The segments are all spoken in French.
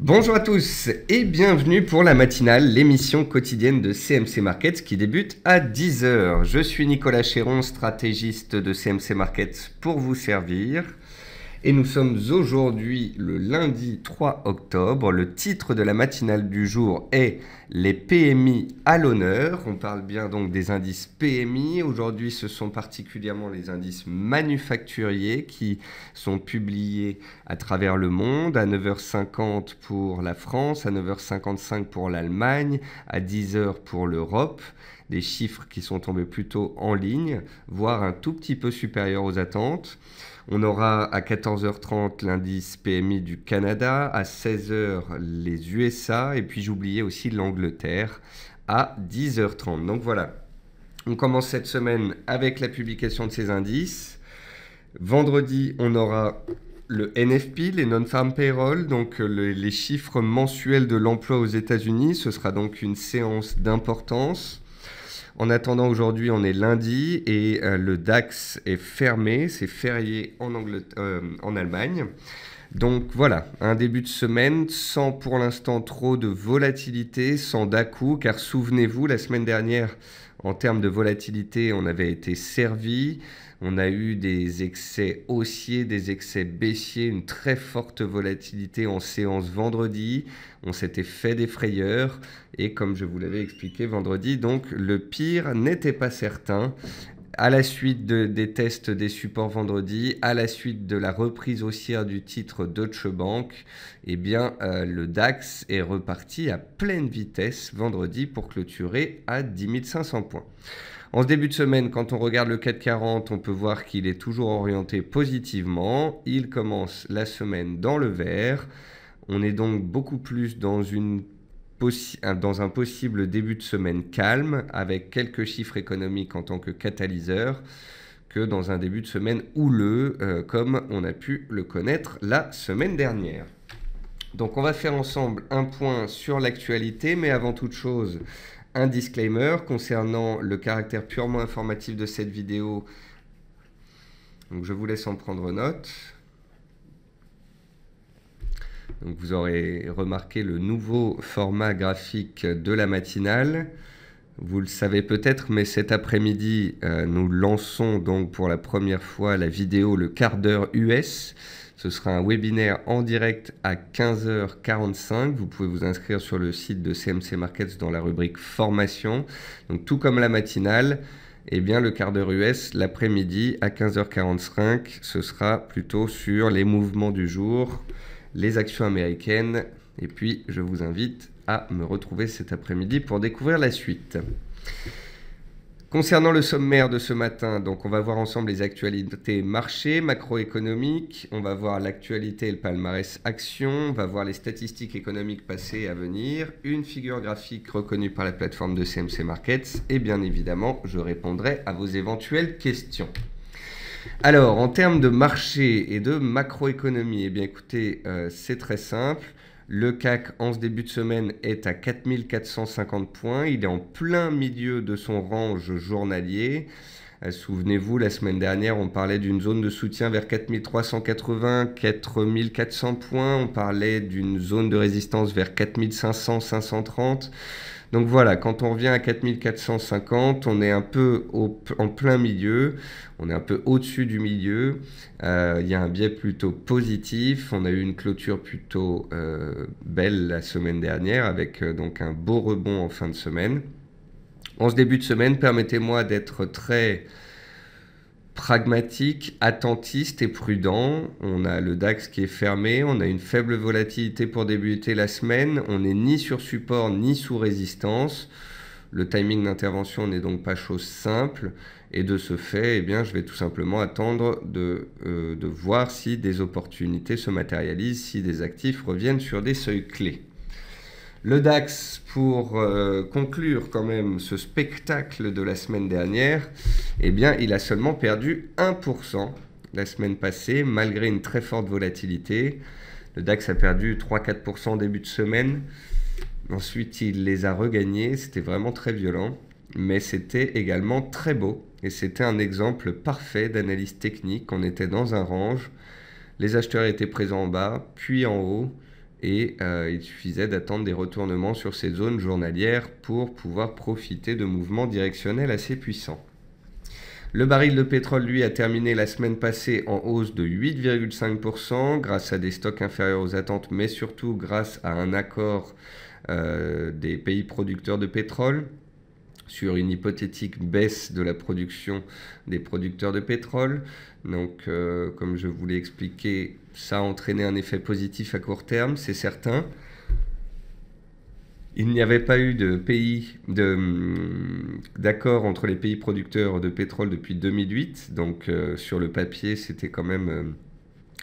Bonjour à tous et bienvenue pour la matinale, l'émission quotidienne de CMC Markets qui débute à 10h. Je suis Nicolas Chéron, stratégiste de CMC Markets pour vous servir et nous sommes aujourd'hui le lundi 3 octobre. Le titre de la matinale du jour est Les PMI à l'honneur. On parle bien donc des indices PMI. Aujourd'hui, ce sont particulièrement les indices manufacturiers qui sont publiés à travers le monde à 9h50 pour la France, à 9h55 pour l'Allemagne, à 10h pour l'Europe des chiffres qui sont tombés plutôt en ligne, voire un tout petit peu supérieurs aux attentes. On aura à 14h30 l'indice PMI du Canada, à 16h les USA, et puis j'oubliais aussi l'Angleterre à 10h30. Donc voilà, on commence cette semaine avec la publication de ces indices. Vendredi, on aura le NFP, les Non-Farm Payroll, donc euh, les chiffres mensuels de l'emploi aux États-Unis. Ce sera donc une séance d'importance. En attendant, aujourd'hui, on est lundi et euh, le DAX est fermé. C'est férié en, euh, en Allemagne. Donc voilà, un début de semaine sans pour l'instant trop de volatilité, sans dà car souvenez-vous, la semaine dernière, en termes de volatilité, on avait été servi. On a eu des excès haussiers, des excès baissiers, une très forte volatilité en séance vendredi. On s'était fait des frayeurs. Et comme je vous l'avais expliqué vendredi, donc le pire n'était pas certain à la suite des tests des supports vendredi, à la suite de la reprise haussière du titre Deutsche Bank, eh bien, euh, le DAX est reparti à pleine vitesse vendredi pour clôturer à 10 500 points. En ce début de semaine, quand on regarde le 440, on peut voir qu'il est toujours orienté positivement. Il commence la semaine dans le vert. On est donc beaucoup plus dans une dans un possible début de semaine calme, avec quelques chiffres économiques en tant que catalyseur, que dans un début de semaine houleux, euh, comme on a pu le connaître la semaine dernière. Donc on va faire ensemble un point sur l'actualité, mais avant toute chose, un disclaimer concernant le caractère purement informatif de cette vidéo. je vous laisse en prendre note. Donc vous aurez remarqué le nouveau format graphique de la matinale. Vous le savez peut-être, mais cet après-midi, euh, nous lançons donc pour la première fois la vidéo Le quart d'heure US. Ce sera un webinaire en direct à 15h45. Vous pouvez vous inscrire sur le site de CMC Markets dans la rubrique formation. Donc tout comme la matinale, eh bien, le quart d'heure US, l'après-midi à 15h45, ce sera plutôt sur les mouvements du jour, les actions américaines. Et puis, je vous invite à me retrouver cet après-midi pour découvrir la suite. Concernant le sommaire de ce matin, donc on va voir ensemble les actualités marché, macroéconomiques. on va voir l'actualité et le palmarès actions. on va voir les statistiques économiques passées et à venir, une figure graphique reconnue par la plateforme de CMC Markets et bien évidemment, je répondrai à vos éventuelles questions. Alors, en termes de marché et de macroéconomie, eh bien écoutez, euh, c'est très simple. Le CAC en ce début de semaine est à 4450 points. Il est en plein milieu de son range journalier. Euh, souvenez-vous, la semaine dernière, on parlait d'une zone de soutien vers 4380, 4400 points, on parlait d'une zone de résistance vers 4500, 530. Donc voilà, quand on revient à 4450, on est un peu en plein milieu, on est un peu au-dessus du milieu, euh, il y a un biais plutôt positif, on a eu une clôture plutôt euh, belle la semaine dernière avec donc un beau rebond en fin de semaine. En ce début de semaine, permettez-moi d'être très pragmatique, attentiste et prudent. On a le DAX qui est fermé, on a une faible volatilité pour débuter la semaine, on n'est ni sur support ni sous résistance. Le timing d'intervention n'est donc pas chose simple et de ce fait, eh bien, je vais tout simplement attendre de, euh, de voir si des opportunités se matérialisent, si des actifs reviennent sur des seuils clés. Le DAX, pour euh, conclure quand même ce spectacle de la semaine dernière, eh bien, il a seulement perdu 1% la semaine passée, malgré une très forte volatilité. Le DAX a perdu 3-4% début de semaine. Ensuite, il les a regagnés. C'était vraiment très violent. Mais c'était également très beau. Et c'était un exemple parfait d'analyse technique. On était dans un range. Les acheteurs étaient présents en bas, puis en haut et euh, il suffisait d'attendre des retournements sur ces zones journalières pour pouvoir profiter de mouvements directionnels assez puissants. Le baril de pétrole, lui, a terminé la semaine passée en hausse de 8,5% grâce à des stocks inférieurs aux attentes, mais surtout grâce à un accord euh, des pays producteurs de pétrole sur une hypothétique baisse de la production des producteurs de pétrole. Donc, euh, comme je vous l'ai expliqué, ça a entraîné un effet positif à court terme, c'est certain. Il n'y avait pas eu de pays hum, d'accord entre les pays producteurs de pétrole depuis 2008, donc euh, sur le papier c'était quand même euh,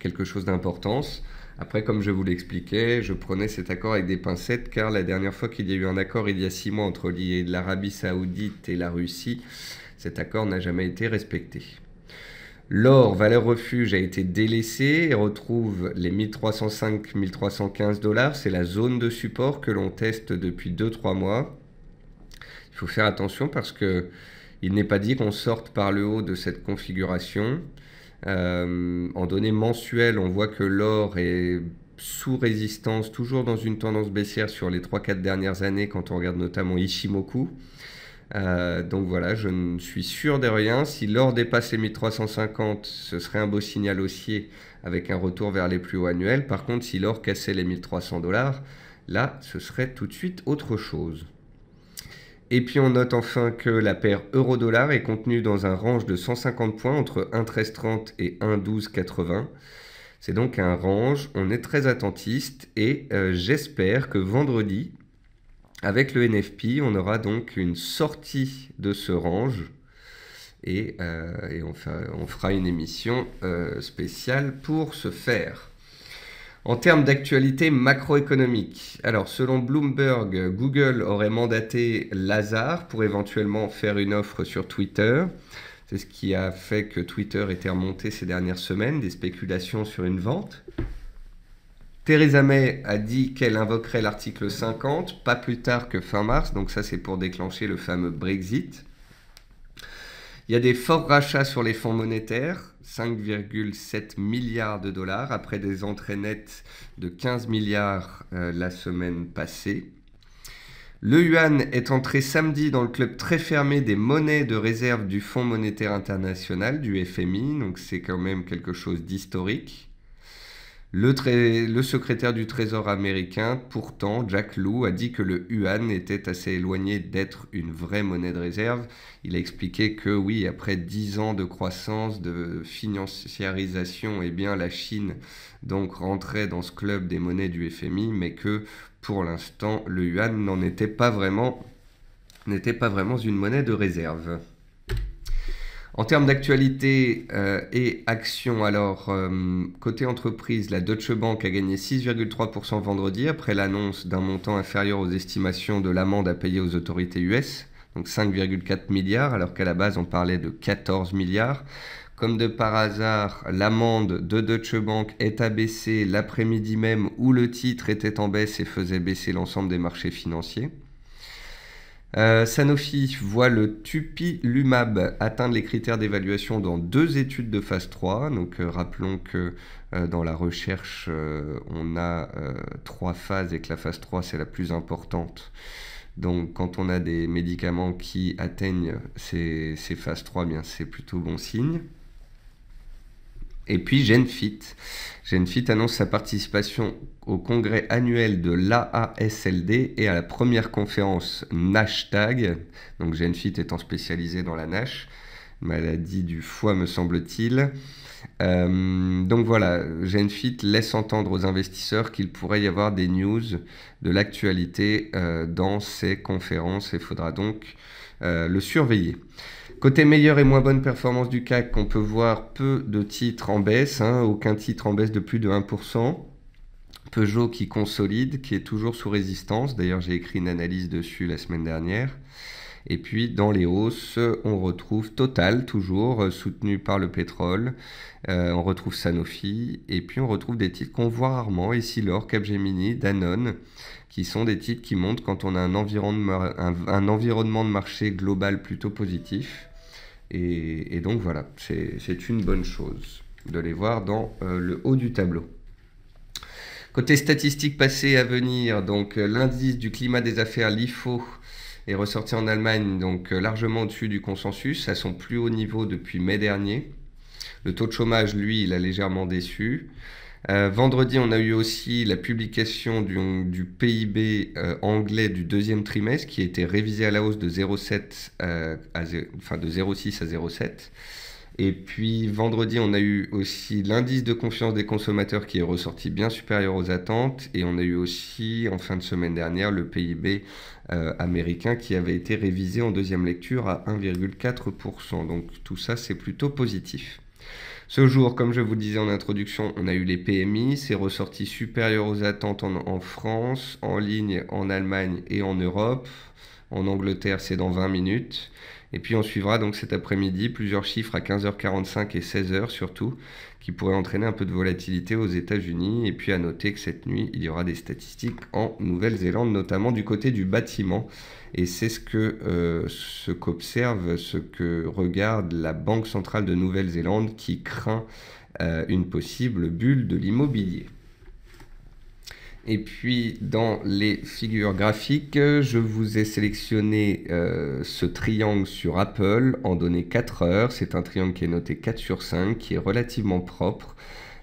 quelque chose d'importance. Après, comme je vous l'expliquais, je prenais cet accord avec des pincettes car la dernière fois qu'il y a eu un accord il y a six mois entre l'Arabie saoudite et la Russie, cet accord n'a jamais été respecté. L'or, valeur refuge, a été délaissé et retrouve les 1305-1315 dollars. C'est la zone de support que l'on teste depuis 2-3 mois. Il faut faire attention parce qu'il il n'est pas dit qu'on sorte par le haut de cette configuration. Euh, en données mensuelles, on voit que l'or est sous résistance, toujours dans une tendance baissière sur les 3-4 dernières années, quand on regarde notamment Ishimoku. Euh, donc voilà, je ne suis sûr de rien. Si l'or dépasse les 1350, ce serait un beau signal haussier avec un retour vers les plus hauts annuels. Par contre, si l'or cassait les 1300 dollars, là, ce serait tout de suite autre chose. Et puis on note enfin que la paire euro-dollar est contenue dans un range de 150 points entre 1,1330 et 1,1280. C'est donc un range, on est très attentiste et euh, j'espère que vendredi, avec le NFP, on aura donc une sortie de ce range et, euh, on, fera une émission euh, spéciale pour ce faire. En termes d'actualité macroéconomique, alors selon Bloomberg, Google aurait mandaté Lazare pour éventuellement faire une offre sur Twitter. C'est ce qui a fait que Twitter était remonté ces dernières semaines, des spéculations sur une vente. Theresa May a dit qu'elle invoquerait l'article 50 pas plus tard que fin mars, donc ça c'est pour déclencher le fameux Brexit. Il y a des forts rachats sur les fonds monétaires, 5,7 milliards de dollars, après des entrées nettes de 15 milliards euh, la semaine passée. Le yuan est entré samedi dans le club très fermé des monnaies de réserve du Fonds monétaire international, du FMI, donc c'est quand même quelque chose d'historique. Le, secrétaire du Trésor américain, pourtant, Jack Lou a dit que le yuan était assez éloigné d'être une vraie monnaie de réserve. Il a expliqué que oui, après 10 ans de croissance, de financiarisation, eh bien, la Chine donc rentrait dans ce club des monnaies du FMI, mais que pour l'instant, le yuan n'en était pas vraiment n'était pas vraiment une monnaie de réserve. En termes d'actualité euh, et action, alors euh, côté entreprise, la Deutsche Bank a gagné 6,3% vendredi après l'annonce d'un montant inférieur aux estimations de l'amende à payer aux autorités US, donc 5,4 milliards, alors qu'à la base on parlait de 14 milliards. Comme de par hasard, l'amende de Deutsche Bank est abaissée l'après-midi même où le titre était en baisse et faisait baisser l'ensemble des marchés financiers. Euh, Sanofi voit le tupilumab atteindre les critères d'évaluation dans deux études de phase 3. Donc euh, rappelons que euh, dans la recherche, on a trois phases et que la phase 3, c'est la plus importante. Donc quand on a des médicaments qui atteignent ces, phases 3, eh c'est plutôt bon signe. Et puis Genfit. Genfit annonce sa participation au congrès annuel de l'AASLD et à la première conférence NASHTAG, Donc Genfit étant spécialisé dans la NASH, maladie du foie me semble-t-il. Euh, donc voilà, GenFit laisse entendre aux investisseurs qu'il pourrait y avoir des news de l'actualité euh, dans ces conférences et faudra donc euh, le surveiller. Côté meilleure et moins bonne performance du CAC, on peut voir peu de titres en baisse, hein, aucun titre en baisse de plus de 1%. Peugeot qui consolide, qui est toujours sous résistance. D'ailleurs, j'ai écrit une analyse dessus la semaine dernière. Et puis dans les hausses, on retrouve Total toujours, euh, soutenu par le pétrole. Euh, on retrouve Sanofi. Et puis on retrouve des titres qu'on voit rarement. Essilor, Capgemini, Danone, qui sont des titres qui montent quand on a un environnement, de marché global plutôt positif. Et, donc voilà, c'est une bonne chose de les voir dans euh, le haut du tableau. Côté statistiques passées à venir, donc l'indice du climat des affaires, l'IFO, est ressorti en Allemagne donc euh, largement au-dessus du consensus, à son plus haut niveau depuis mai dernier. Le taux de chômage, lui, il a légèrement déçu. Euh, vendredi, on a eu aussi la publication du, PIB euh, anglais du deuxième trimestre qui a été révisé à la hausse de de 0,6 à 0,7. Et puis vendredi, on a eu aussi l'indice de confiance des consommateurs qui est ressorti bien supérieur aux attentes. Et on a eu aussi en fin de semaine dernière le PIB euh, américain qui avait été révisé en deuxième lecture à 1,4%. Donc tout ça, c'est plutôt positif. Ce jour, comme je vous le disais en introduction, on a eu les PMI, c'est ressorti supérieur aux attentes en France, en ligne, en Allemagne et en Europe. En Angleterre, c'est dans 20 minutes. Et puis on suivra donc cet après-midi plusieurs chiffres à 15h45 et 16h surtout, qui pourraient entraîner un peu de volatilité aux États-Unis. Et puis à noter que cette nuit, il y aura des statistiques en Nouvelle-Zélande, notamment du côté du bâtiment. Et c'est ce que euh, ce qu'observe, ce que regarde la Banque centrale de Nouvelle-Zélande, qui craint euh, une possible bulle de l'immobilier. Et puis dans les figures graphiques, je vous ai sélectionné euh, ce triangle sur Apple en données 4 heures. C'est un triangle qui est noté 4 sur 5, qui est relativement propre.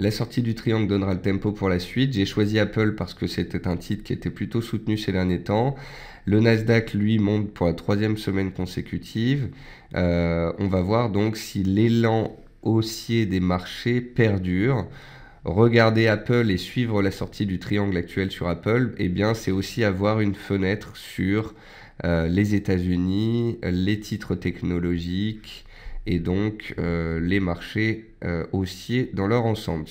La sortie du triangle donnera le tempo pour la suite. J'ai choisi Apple parce que c'était un titre qui était plutôt soutenu ces derniers temps. Le Nasdaq, lui, monte pour la troisième semaine consécutive. Euh, on va voir donc si l'élan haussier des marchés perdure regarder Apple et suivre la sortie du triangle actuel sur Apple, eh bien c'est aussi avoir une fenêtre sur euh, les États-Unis, les titres technologiques et donc euh, les marchés euh, haussiers dans leur ensemble.